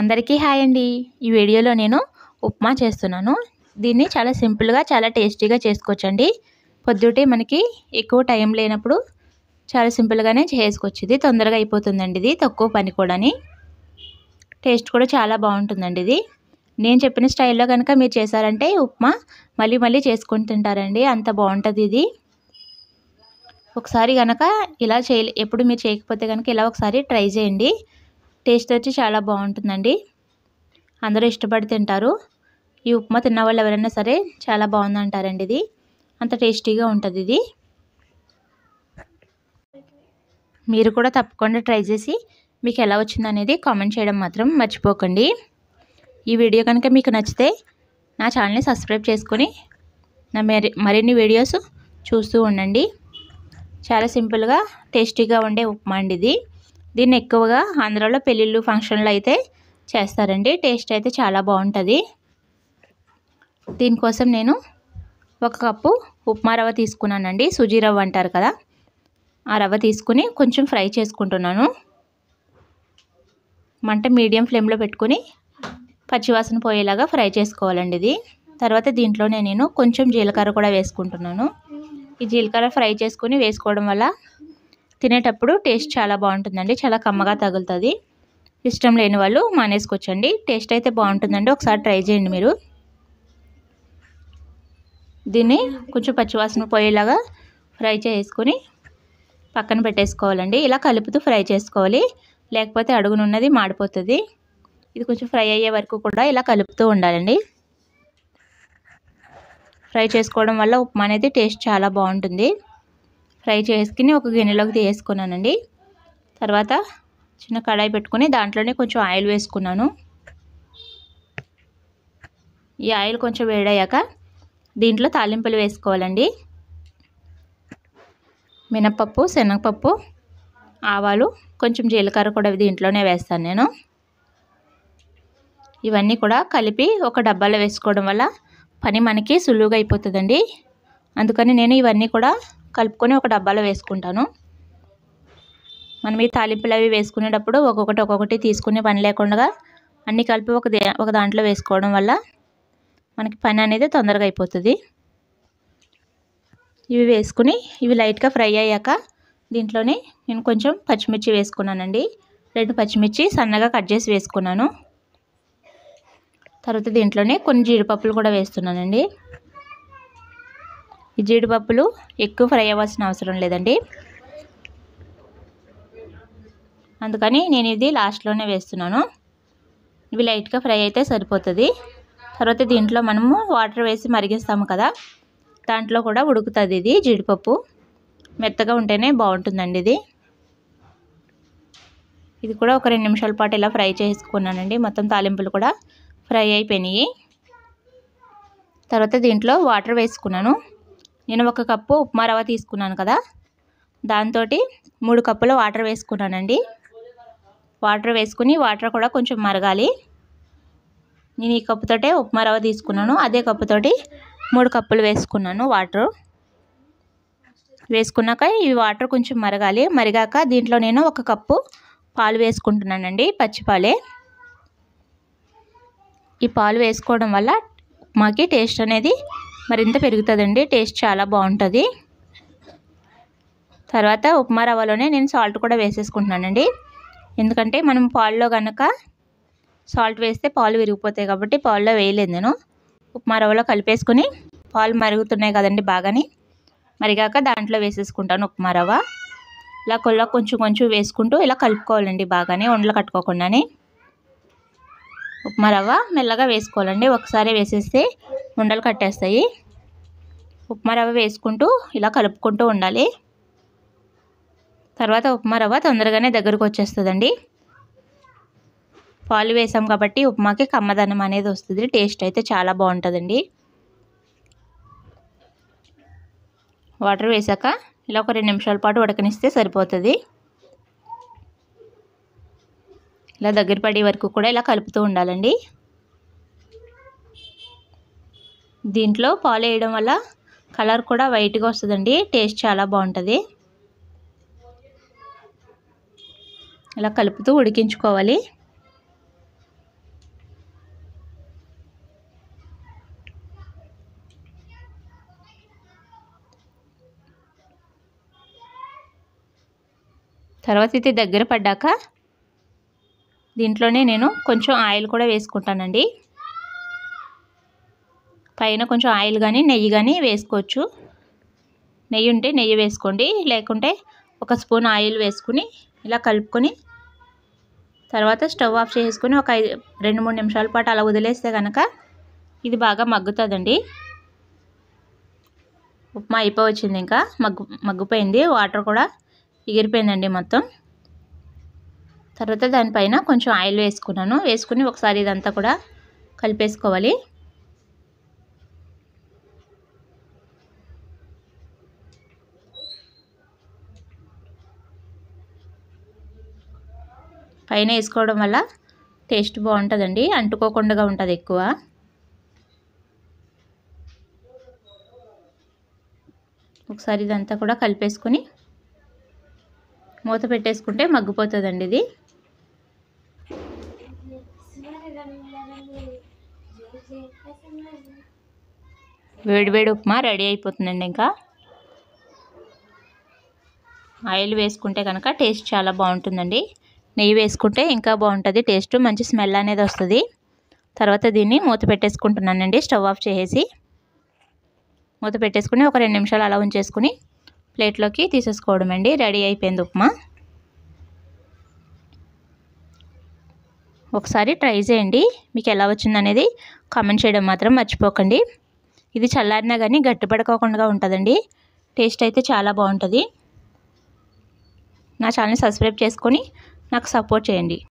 అందరికీ హాయ్ అండి ఈ వీడియోలో నేను ఉప్మా చేస్తున్నాను దీన్ని చాలా సింపుల్గా చాలా టేస్టీగా చేసుకోవచ్చండి పొద్దుటే మనకి ఎక్కువ టైం లేనప్పుడు చాలా సింపుల్గానే చేసుకోవచ్చు ఇది తొందరగా అయిపోతుందండి ఇది తక్కువ పని కూడా టేస్ట్ కూడా చాలా బాగుంటుందండి ఇది నేను చెప్పిన స్టైల్లో కనుక మీరు చేశారంటే ఉప్మా మళ్ళీ మళ్ళీ చేసుకొని తింటారండి అంత బాగుంటుంది ఇది ఒకసారి కనుక ఇలా చేయ ఎప్పుడు మీరు చేయకపోతే కనుక ఇలా ఒకసారి ట్రై చేయండి టేస్ట్ వచ్చి చాలా బాగుంటుందండి అందరూ ఇష్టపడి తింటారు ఈ ఉప్మా తిన్న వాళ్ళు ఎవరైనా సరే చాలా బాగుందంటారండి ఇది అంత టేస్టీగా ఉంటుంది ఇది మీరు కూడా తప్పకుండా ట్రై చేసి మీకు ఎలా వచ్చిందనేది కామెంట్ చేయడం మాత్రం మర్చిపోకండి ఈ వీడియో కనుక మీకు నచ్చితే నా ఛానల్ని సబ్స్క్రైబ్ చేసుకొని నా మరిన్ని వీడియోస్ చూస్తూ ఉండండి చాలా సింపుల్గా టేస్టీగా ఉండే ఉప్మా అండి ఇది దీన్ని ఎక్కువగా ఆంధ్రాలో పెళ్ళిళ్ళు ఫంక్షన్లు అయితే చేస్తారండి టేస్ట్ అయితే చాలా బాగుంటుంది దీనికోసం నేను ఒక కప్పు ఉప్మా రవ్వ తీసుకున్నానండి సుజీ రవ్వ అంటారు కదా ఆ రవ్వ తీసుకుని కొంచెం ఫ్రై చేసుకుంటున్నాను మంట మీడియం ఫ్లేమ్లో పెట్టుకుని పచ్చివాసన పోయేలాగా ఫ్రై చేసుకోవాలండి ఇది తర్వాత దీంట్లోనే నేను కొంచెం జీలకర్ర కూడా వేసుకుంటున్నాను ఈ జీలకర్ర ఫ్రై చేసుకుని వేసుకోవడం వల్ల తినేటప్పుడు టేస్ట్ చాలా బాగుంటుందండి చాలా కమ్మగా తగులుతుంది ఇష్టం లేని వాళ్ళు మానేసుకొచ్చండి టేస్ట్ అయితే బాగుంటుందండి ఒకసారి ట్రై చేయండి మీరు దీన్ని కొంచెం పచ్చివాసన పోయేలాగా ఫ్రై చేసుకొని పక్కన పెట్టేసుకోవాలండి ఇలా కలుపుతూ ఫ్రై చేసుకోవాలి లేకపోతే అడుగునున్నది మాడిపోతుంది ఇది కొంచెం ఫ్రై అయ్యే వరకు కూడా ఇలా కలుపుతూ ఉండాలండి ఫ్రై చేసుకోవడం వల్ల ఉప్మా అనేది టేస్ట్ చాలా బాగుంటుంది ఫ్రై చేసుకుని ఒక గిన్నెలోకి తీసుకున్నానండి తర్వాత చిన్న కడాయి పెట్టుకుని దాంట్లోనే కొంచెం ఆయిల్ వేసుకున్నాను ఈ ఆయిల్ కొంచెం వేడయ్యాక దీంట్లో తాలింపులు వేసుకోవాలండి మినప్పప్పు శనగపప్పు ఆవాలు కొంచెం జీలకర్ర కూడా దీంట్లోనే వేస్తాను నేను ఇవన్నీ కూడా కలిపి ఒక డబ్బాలో వేసుకోవడం వల్ల పని మనకి సులువుగా అయిపోతుందండి అందుకని నేను ఇవన్నీ కూడా కలుపుకొని ఒక డబ్బాలో వేసుకుంటాను మనం ఈ తాలింపులు అవి వేసుకునేటప్పుడు ఒక్కొక్కటి ఒక్కొక్కటి తీసుకునే పని లేకుండా అన్నీ కలిపి ఒక ఒక దాంట్లో వేసుకోవడం వల్ల మనకి పని అనేది తొందరగా అయిపోతుంది ఇవి వేసుకుని ఇవి లైట్గా ఫ్రై అయ్యాక దీంట్లోనే నేను కొంచెం పచ్చిమిర్చి వేసుకున్నానండి రెండు పచ్చిమిర్చి సన్నగా కట్ చేసి వేసుకున్నాను తర్వాత దీంట్లోనే కొన్ని జీడిపప్పులు కూడా వేస్తున్నానండి ఈ జీడిపప్పులు ఎక్కువ ఫ్రై అవ్వాల్సిన అవసరం లేదండి అందుకని నేను ఇది లాస్ట్లోనే వేస్తున్నాను ఇవి లైట్గా ఫ్రై అయితే సరిపోతుంది తర్వాత దీంట్లో మనము వాటర్ వేసి మరిగిస్తాము కదా దాంట్లో కూడా ఉడుకుతుంది ఇది జీడిపప్పు మెత్తగా ఉంటేనే బాగుంటుందండి ఇది ఇది కూడా ఒక రెండు నిమిషాల పాటు ఇలా ఫ్రై చేసుకున్నానండి మొత్తం తాలింపులు కూడా ఫ్రై అయిపోయినాయి తర్వాత దీంట్లో వాటర్ వేసుకున్నాను నేను ఒక కప్పు ఉప్మా రవ్వ తీసుకున్నాను కదా దాంతో మూడు కప్పులు వాటర్ వేసుకున్నానండి వాటర్ వేసుకుని వాటర్ కూడా కొంచెం మరగాలి నేను ఈ కప్పుతోటే ఉప్మా రవ్వ తీసుకున్నాను అదే కప్పుతోటి మూడు కప్పులు వేసుకున్నాను వాటర్ వేసుకున్నాక ఈ వాటర్ కొంచెం మరగాలి మరిగాక దీంట్లో నేను ఒక కప్పు పాలు వేసుకుంటున్నానండి పచ్చిపాలే ఈ పాలు వేసుకోవడం వల్ల మాకి టేస్ట్ అనేది మరింత పెరుగుతుందండి టేస్ట్ చాలా బాగుంటుంది తర్వాత ఉప్మా రవ్వలోనే నేను సాల్ట్ కూడా వేసేసుకుంటున్నానండి ఎందుకంటే మనం పాల్లో కనుక సాల్ట్ వేస్తే పాలు విరిగిపోతాయి కాబట్టి పాల్లో వేయలేదు నేను ఉప్మా రవ్వలో కలిపేసుకుని పాలు మరుగుతున్నాయి కదండి బాగాని మరిగాక దాంట్లో వేసేసుకుంటాను ఉప్మా రవ్వ ఇలా కొల్లా కొంచెం కొంచెం వేసుకుంటూ ఇలా కలుపుకోవాలండి బాగానే ఉండలు కట్టుకోకుండానే ఉప్మా రవ్వ మెల్లగా వేసుకోవాలండి ఒకసారి వేసేస్తే ఉండలు కట్టేస్తాయి ఉప్మా రవ్వ వేసుకుంటూ ఇలా కలుపుకుంటూ ఉండాలి తర్వాత ఉప్మా రవ్వ తొందరగానే దగ్గరకు వచ్చేస్తుందండి పాలు వేసాం కాబట్టి ఉప్మాకి కమ్మదనం అనేది వస్తుంది టేస్ట్ అయితే చాలా బాగుంటుందండి వాటర్ వేసాక ఇలా ఒక రెండు నిమిషాల పాటు ఉడకనిస్తే సరిపోతుంది ఇలా దగ్గర పడే వరకు కూడా ఇలా కలుపుతూ ఉండాలండి దీంట్లో పాలు వేయడం వల్ల కలర్ కూడా వైట్గా వస్తుందండి టేస్ట్ చాలా బాగుంటుంది ఇలా కలుపుతూ ఉడికించుకోవాలి తర్వాత అయితే దగ్గర పడ్డాక దీంట్లోనే నేను కొంచెం ఆయిల్ కూడా వేసుకుంటానండి పైన కొంచెం ఆయిల్ కానీ నెయ్యి కానీ వేసుకోవచ్చు నెయ్యి ఉంటే నెయ్యి వేసుకోండి లేకుంటే ఒక స్పూన్ ఆయిల్ వేసుకుని ఇలా కలుపుకొని తర్వాత స్టవ్ ఆఫ్ చేసుకుని ఒక రెండు మూడు నిమిషాల పాటు అలా వదిలేస్తే కనుక ఇది బాగా మగ్గుతుందండి ఉప్మా అయిపోవచ్చింది ఇంకా మగ్గు మగ్గిపోయింది వాటర్ కూడా ఎగిరిపోయిందండి మొత్తం తర్వాత దానిపైన కొంచెం ఆయిల్ వేసుకున్నాను వేసుకుని ఒకసారి ఇదంతా కూడా కలిపేసుకోవాలి పైన వేసుకోవడం వల్ల టేస్ట్ బాగుంటుందండి అంటుకోకుండా ఉంటుంది ఎక్కువ ఒకసారి ఇదంతా కూడా కలిపేసుకుని మూత పెట్టేసుకుంటే మగ్గిపోతుందండి ఇది వేడివేడి ఉప్మా రెడీ అయిపోతుందండి ఇంకా ఆయిల్ వేసుకుంటే కనుక టేస్ట్ చాలా బాగుంటుందండి నెయ్యి వేసుకుంటే ఇంకా బాగుంటుంది టేస్ట్ మంచి స్మెల్ అనేది వస్తుంది తర్వాత దీన్ని మూత పెట్టేసుకుంటున్నానండి స్టవ్ ఆఫ్ చేసేసి మూత పెట్టేసుకుని ఒక రెండు నిమిషాలు అలా ఉంచేసుకుని ప్లేట్లోకి తీసేసుకోవడం అండి రెడీ అయిపోయింది ఉప్మా ఒకసారి ట్రై చేయండి మీకు ఎలా వచ్చిందనేది కామెంట్ చేయడం మాత్రం మర్చిపోకండి ఇది చల్లారినా కానీ గట్టిపడకోకుండా ఉంటుందండి టేస్ట్ అయితే చాలా బాగుంటుంది నా ఛానల్ సబ్స్క్రైబ్ చేసుకొని నాకు సపోర్ట్ చేయండి